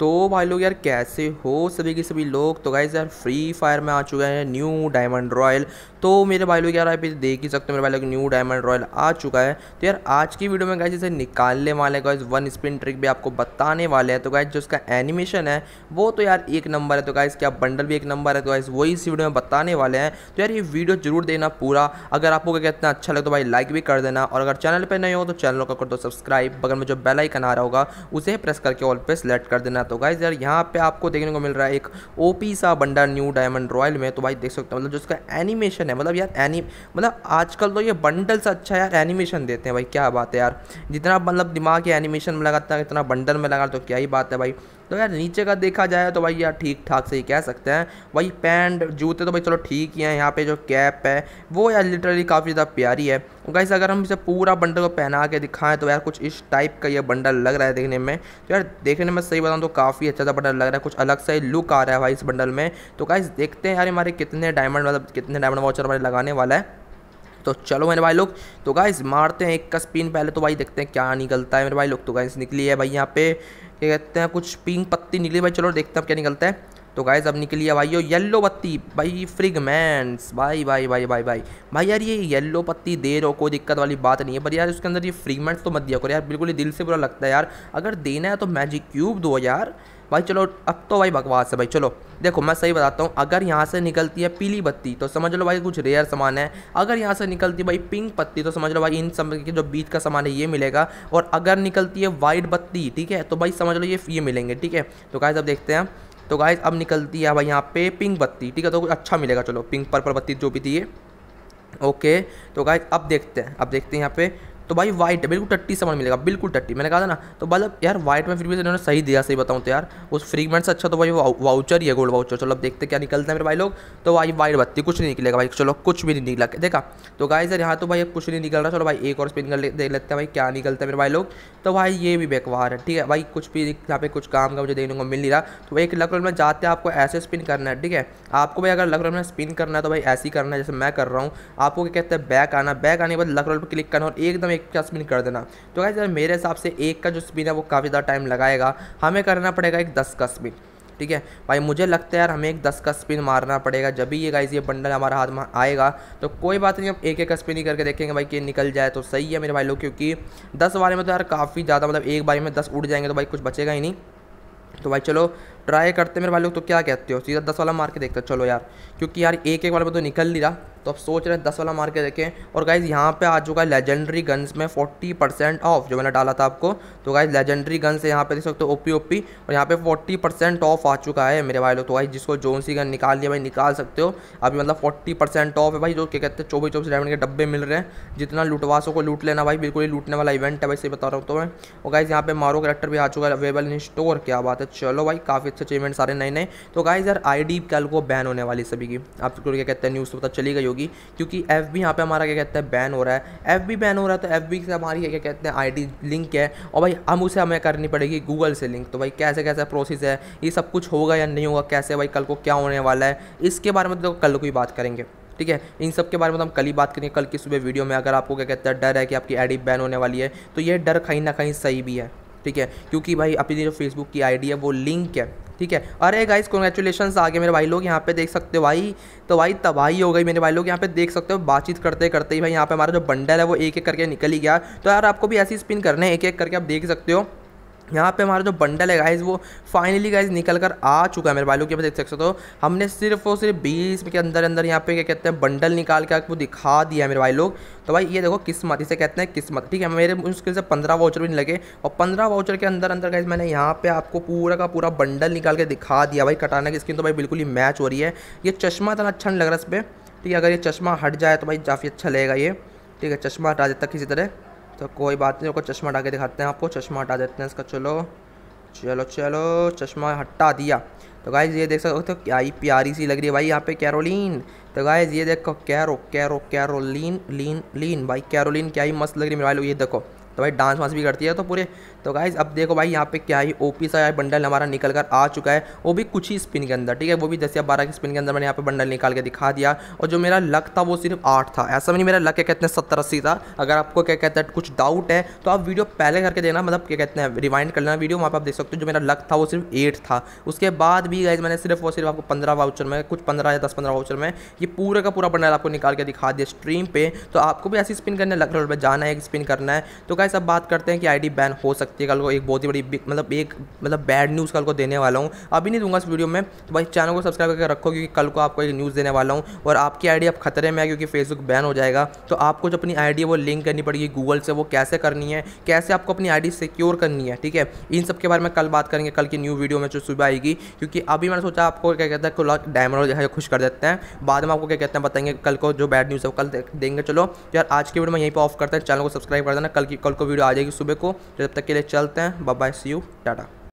तो भाई लोग यार कैसे हो सभी के सभी लोग तो गाइज यार फ्री फायर में आ चुके हैं न्यू डायमंड रॉयल तो मेरे भाई लोग यार आप देख ही सकते हो मेरे भाई लोग न्यू डायमंड रॉयल आ चुका है तो यार आज की वीडियो में गाइज इसे निकालने वाले गाइज वन स्पिन ट्रिक भी आपको बताने वाले हैं तो गाइज जो उसका एनिमेशन है वो तो यार एक नंबर है तो गाइज क्या बंडल भी एक नंबर है तो गाइज वही इस वीडियो में बताने वाले हैं तो यार ये वीडियो जरूर देना पूरा अगर आपको क्या इतना अच्छा लगे तो भाई लाइक भी कर देना और अगर चैनल पर नहीं हो तो चैनल को कर दो सब्सक्राइब बगल में जो बेलाइकन आ रहा होगा उसे प्रेस करके ऑल पे सेलेक्ट कर देना तो गाइज यार यहाँ पे आपको देखने को मिल रहा है एक ओपी सा बंडा न्यू डायमंड रॉयल में तो भाई देख सकते हो मतलब जो इसका एनिमेशन है मतलब यार एनी मतलब आजकल तो ये बंडल से अच्छा यार एनिमेशन देते हैं भाई क्या बात है यार जितना मतलब दिमाग के एनिमेशन में लगाता है इतना बंडल में लगा तो क्या ही बात है भाई तो यार नीचे का देखा जाए तो भाई यार ठीक ठाक से ही कह सकते हैं वही पैंट जूते तो भाई चलो ठीक ही हैं यहाँ पे जो कैप है वो यार लिटरली काफ़ी ज़्यादा प्यारी है गाइस अगर हम इसे पूरा बंडल को पहना के दिखाएं तो यार कुछ इस टाइप का ये बंडल लग रहा है देखने में तो यार देखने में सही बताऊँ तो काफ़ी अच्छा सा बंडल लग रहा है कुछ अलग सा ही लुक आ रहा है भाई इस बंडल में तो गाइस देखते हैं यार हमारे कितने डायमंड मतलब कितने डायमंड वाचर हमारे लगाने वाला है तो चलो मेरे भाई लोग तो गाइस मारते हैं एक का स्पिन पहले तो भाई देखते हैं क्या निकलता है मेरे भाई लोग तो गाइस निकली है भाई यहाँ पे क्या कहते हैं कुछ पिंक पत्ती निकली भाई चलो देखते हैं क्या निकलता है तो गाइज अब निकली है भाई यो येल्लो पत्ती भाई फ्रिगमेंट्स भाई भाई भाई भाई भाई भाई यार ये येल्लो पत्ती दे रहे हो कोई दिक्कत वाली बात नहीं है पर यार उसके अंदर ये फ्रीगमेंट्स तो मत दिया करो यार बिल्कुल ही दिल से बुरा लगता है यार अगर देना है तो मैजिक क्यूब दो यार भाई चलो अब तो भाई बकवास है भाई चलो देखो मैं सही बताता हूँ अगर यहाँ से निकलती है पीली बत्ती तो समझ लो भाई कुछ रेयर सामान है अगर यहाँ से निकलती है भाई पिंक बत्ती तो समझ लो भाई इन सब के जो बीच का सामान है ये मिलेगा और अगर निकलती है वाइट बत्ती ठीक है तो भाई समझ लो ये ये मिलेंगे ठीक है तो गाइज अब देखते हैं तो गाय अब निकलती है भाई यहाँ पे पिंक बत्ती ठीक है तो कुछ अच्छा मिलेगा चलो पिंक पर्पल बत्ती जो भी थी ये ओके तो गाय अब देखते हैं अब देखते हैं यहाँ पे तो भाई वाइट है बिल्कुल टट्टी सामान मिलेगा बिल्कुल टट्टी मैंने कहा था ना तो मतलब यार वाइट में फिर भी तो इन्होंने सही दिया सही बताऊँ तो यार उस फ्रीगमेंट से अच्छा तो भाई वाउचर ही है गोल्ड वाउचर चलो अब देखते क्या निकलता है मेरे भाई लोग तो भाई वाइट बत्ती कुछ नहीं निकलेगा भाई चलो कुछ भी नहीं निकला देखा तो गाई सर यहाँ तो भाई कुछ नहीं निकल रहा चलो भाई एक और स्पिन कर देख लेते हैं भाई क्या निकलता है मेरे भाई लोग तो भाई ये भी बेकवार है ठीक है भाई कुछ भी यहाँ पे कुछ काम का मुझे देखने को मिल नहीं रहा तो एक लक रोल में जाते हैं आपको ऐसे स्पिन करना है ठीक है आपको भाई अगर लक रोल में स्पिन करना है तो भाई ऐसे ही करना है जैसे मैं कर रहा हूँ आपको क्या कहते हैं बैक आना बैक आने के बाद लक रोल पर क्लिक करना और एकदम एक का स्पिन कर देना तो क्या यार मेरे हिसाब से एक का जो स्पिन है वो काफ़ी ज़्यादा टाइम लगाएगा हमें करना पड़ेगा एक दस का स्पिन ठीक है भाई मुझे लगता है यार हमें एक दस का स्पिन मारना पड़ेगा जब भी ये गाइज ये बंडल हमारे हाथ में आएगा तो कोई बात नहीं हम एक एक का स्पिन ही करके देखेंगे भाई कि निकल जाए तो सही है मेरे भाई लोग क्योंकि दस वाले में तो यार काफ़ी ज़्यादा मतलब एक बारी में दस उड़ जाएंगे तो भाई कुछ बचेगा ही नहीं तो भाई चलो ट्राई करते मेरे भाई लोग तो क्या कहते हो सीधा दस वाला मार के देखते चलो यार क्योंकि यार एक एक वाला में तो निकल नहीं रहा तो अब सोच रहे हैं दस वाला मार के देखें और गाइज यहाँ पे आ चुका है लेजेंडरी गन्स में 40 परसेंट ऑफ जो मैंने डाला था आपको तो गाइज लेजेंडरी गन्स है यहाँ पे देख सकते हो ओपी ओपी और यहाँ पे 40 परसेंट ऑफ आ चुका है मेरे भाई लोग तो भाई जिसको जोन सी गन निकाल दिया भाई निकाल सकते हो अभी मतलब फोर्टी परसेंट ऑफ है भाई जो क्या कहते हैं चौबीस चौबीस डायमंड के डब्बे मिल रहे हैं जितना लुटवासों को लूट लेना भाई बिल्कुल ही लूटने वाला इवेंट है वैसे बता रहा हूँ तो मैं और गाइज यहाँ पे मारो करेक्टर भी आ चुका है अवेलेबल इन स्टोर क्या बात है चलो भाई काफ़ी अच्छे अचीवमेंट सारे नए नए तो गाय यार आई डी कल को बैन होने वाली सभी की आपको क्या कहते हैं न्यूज़ तो पता चली गई होगी क्योंकि एफ बी यहाँ पर हमारा क्या कहता है बैन हो रहा है एफ बी बैन हो रहा है तो एफ बी से हमारी क्या कहते हैं आई डी लिंक है और भाई हम उसे हमें करनी पड़ेगी गूगल से लिंक तो भाई कैसे कैसे प्रोसेस है ये सब कुछ होगा या नहीं होगा कैसे भाई कल को क्या होने वाला है इसके बारे में तो कल को ही बात करेंगे ठीक है इन सब के बारे में तो हम कल ही बात करेंगे कल की सुबह वीडियो में अगर आपको क्या कहता है डर है कि आपकी आईडी बैन होने वाली है तो ये डर कहीं ना कहीं सही भी है ठीक है क्योंकि भाई अपनी जो फेसबुक की आईडी है वो लिंक है ठीक है अरे गाइस कॉन्ग्रेचुलेशन आ गए मेरे भाई लोग यहाँ पे देख सकते हो भाई तो भाई तबाही हो गई मेरे भाई लोग यहाँ पे देख सकते हो बातचीत करते करते ही भाई यहाँ पे हमारा जो बंडल है वो एक एक करके निकल ही गया तो यार आपको भी ऐसी स्पिन करने एक एक करके आप देख सकते हो यहाँ पे हमारा जो बंडल है गाइज वो फाइनली गाइज निकल कर आ चुका है मेरे भाई लोग यहाँ देख सकते हो हमने सिर्फ और सिर्फ बीस के अंदर अंदर यहाँ पे क्या कहते हैं बंडल निकाल के आपको दिखा दिया है मेरे भाई लोग तो भाई ये देखो किस्मत इसे कहते हैं किस्मत ठीक है मेरे मुश्किल से पंद्रह वाउचर भी नहीं लगे और पंद्रह वाउचर के अंदर अंदर गाइज मैंने यहाँ पे आपको पूरा का पूरा बंडल निकाल के दिखा दिया भाई कटाना की स्किन तो भाई बिल्कुल ही मैच हो रही है ये चश्मा इतना अच्छा नहीं लग रहा है इस पर ठीक है अगर ये चश्मा हट जाए तो भाई काफ़ी अच्छा लगेगा ये ठीक है चश्मा हटा देता किसी तरह तो कोई बात नहीं उसको चश्मा हटा के दिखाते हैं आपको चश्मा हटा देते हैं इसका चलो चलो चलो चश्मा हटा दिया तो गाइज ये देख सकते हो तो क्या ही प्यारी सी लग रही है भाई यहाँ पे कैरोलिन तो गाइज ये देखो कैरो कैरो कैरोलिन लीन लीन भाई कैरोलिन क्या ही मस्त लग रही है मेरे भाई लोग ये देखो तो भाई डांस वांस भी करती है तो पूरे तो गाइज अब देखो भाई यहाँ पे क्या ही ओ पी सा बंडल हमारा निकल कर आ चुका है वो भी कुछ ही स्पिन के अंदर ठीक है वो भी दस या बारह के स्पिन के अंदर मैंने यहाँ पे बंडल निकाल के दिखा दिया और जो मेरा लक था वो सिर्फ आठ था ऐसा नहीं मेरा लक क्या कहते हैं सत्तर अस्सी था अगर आपको क्या कहते हैं कुछ डाउट है तो आप वीडियो पहले करके देना मतलब क्या कहते हैं रिवाइंड कर लेना वीडियो वहाँ पर आप देख सकते हो जो मेरा लक था वो सिर्फ एट था उसके बाद भी गाइज मैंने सिर्फ और सिर्फ आपको पंद्रह वाउचर में कुछ पंद्रह या दस पंद्रह वाउचर में ये पूरे का पूरा बंडल आपको निकाल के दिखा दिया स्ट्रीम पर तो आपको भी ऐसी स्पिन करना है लक रोड पर जाना है एक स्पिन करना है तो गाइज गाइस अब बात करते हैं कि आईडी बैन हो सकती है कल को एक बहुत ही बड़ी मतलब एक मतलब बैड न्यूज़ कल को देने वाला हूँ अभी नहीं दूंगा इस वीडियो में तो भाई चैनल को सब्सक्राइब करके रखो क्योंकि कल को आपको एक न्यूज़ देने वाला हूँ और आपकी आई अब खतरे में है क्योंकि फेसबुक बैन हो जाएगा तो आपको जो अपनी आई वो लिंक करनी पड़ेगी गूगल से वो कैसे करनी है कैसे आपको अपनी आई सिक्योर करनी है ठीक है इन सब के बारे में कल बात करेंगे कल की न्यू वीडियो में जो सुबह आएगी क्योंकि अभी मैंने सोचा आपको क्या कहता है खुला डायमंड जो है खुश कर देते हैं बाद में आपको क्या कहते हैं बताएंगे कल को जो बैड न्यूज़ है कल देंगे चलो यार आज की वीडियो में यहीं पर ऑफ करते हैं चैनल को सब्सक्राइब कर देना कल की कल को वीडियो आ जाएगी सुबह को तब तक के लिए चलते हैं बाय सी यू टाटा